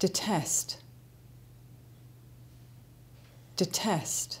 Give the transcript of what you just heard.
detest, detest.